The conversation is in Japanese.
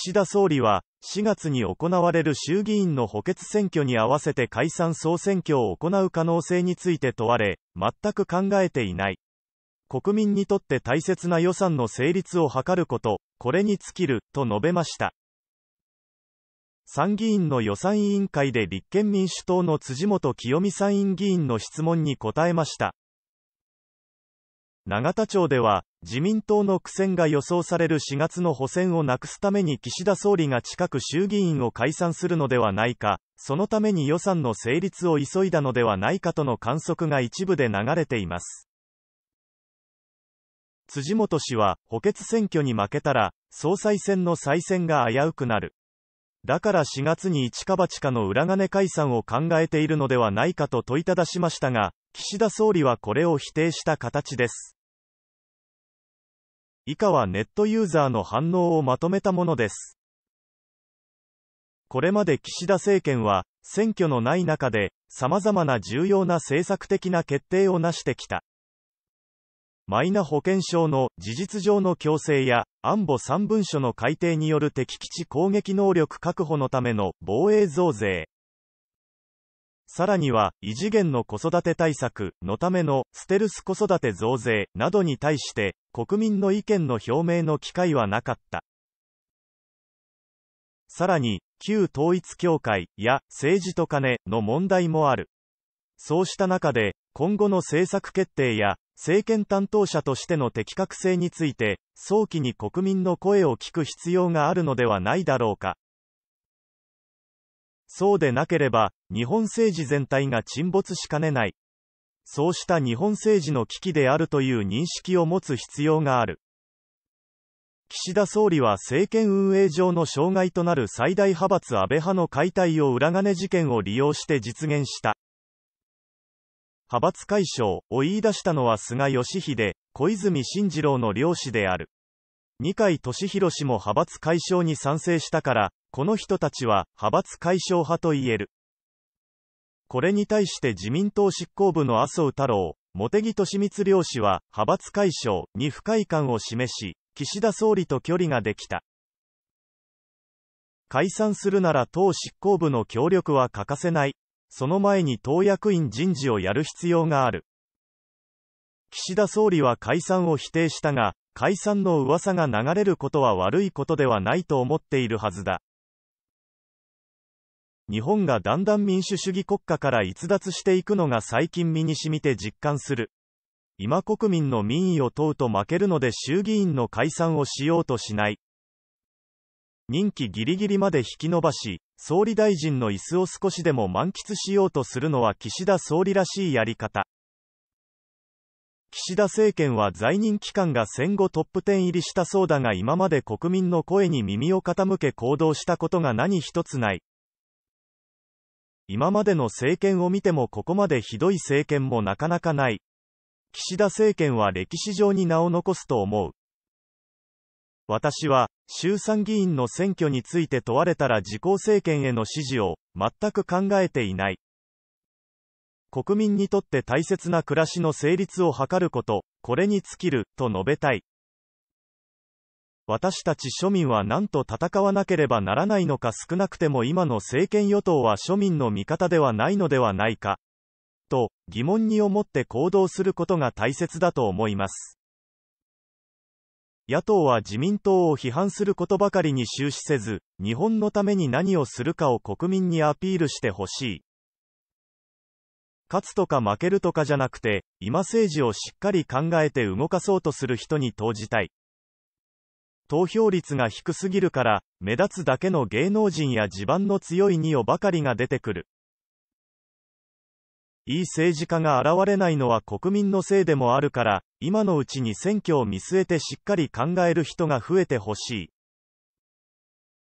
岸田総理は、4月に行われる衆議院の補欠選挙に合わせて解散総選挙を行う可能性について問われ、全く考えていない。国民にとって大切な予算の成立を図ること、これに尽きる、と述べました。参議院の予算委員会で立憲民主党の辻元清美参院議員の質問に答えました。永田町では、自民党の苦戦が予想される4月の補選をなくすために岸田総理が近く衆議院を解散するのではないか、そのために予算の成立を急いだのではないかとの観測が一部で流れています。辻元氏は、補欠選挙に負けたら、総裁選の再選が危うくなる。だから4月に一か八かの裏金解散を考えているのではないかと問いただしましたが、岸田総理はこれを否定した形です。以下はネットユーザーの反応をまとめたものです。これまで岸田政権は、選挙のない中で、様々な重要な政策的な決定をなしてきた。マイナ保険証の事実上の強制や、安保3文書の改定による敵基地攻撃能力確保のための防衛増税。さらには、異次元の子育て対策のためのステルス子育て増税などに対して、国民の意見の表明の機会はなかった。さらに、旧統一教会や政治と金の問題もある。そうした中で、今後の政策決定や政権担当者としての適格性について、早期に国民の声を聞く必要があるのではないだろうか。そうでなければ、日本政治全体が沈没しかねない。そうした日本政治の危機であるという認識を持つ必要がある。岸田総理は政権運営上の障害となる最大派閥安倍派の解体を裏金事件を利用して実現した。派閥解消を言い出したのは菅義偉、小泉進次郎の両氏である。二階俊博氏も派閥解消に賛成したから、この人たちは派閥解消派と言える。これに対して自民党執行部の麻生太郎、茂木敏光両氏は派閥解消に不快感を示し、岸田総理と距離ができた。解散するなら党執行部の協力は欠かせない。その前に党役員人事をやる必要がある。岸田総理は解散を否定したが、解散の噂が流れることは悪いことではないと思っているはずだ。日本がだんだん民主主義国家から逸脱していくのが最近身に染みて実感する。今国民の民意を問うと負けるので衆議院の解散をしようとしない。任期ギリギリまで引き延ばし、総理大臣の椅子を少しでも満喫しようとするのは岸田総理らしいやり方。岸田政権は在任期間が戦後トップ10入りしたそうだが今まで国民の声に耳を傾け行動したことが何一つない。今までの政権を見てもここまでひどい政権もなかなかない。岸田政権は歴史上に名を残すと思う。私は、衆参議院の選挙について問われたら自公政権への支持を、全く考えていない。国民にとって大切な暮らしの成立を図ること、これに尽きる、と述べたい。私たち庶民は何と戦わなければならないのか少なくても今の政権与党は庶民の味方ではないのではないか。と、疑問に思って行動することが大切だと思います。野党は自民党を批判することばかりに終始せず、日本のために何をするかを国民にアピールしてほしい。勝つとか負けるとかじゃなくて、今政治をしっかり考えて動かそうとする人に投じたい。投票率が低すぎるから、目立つだけの芸能人や地盤の強い2をばかりが出てくる。いい政治家が現れないのは国民のせいでもあるから、今のうちに選挙を見据えてしっかり考える人が増えてほしい。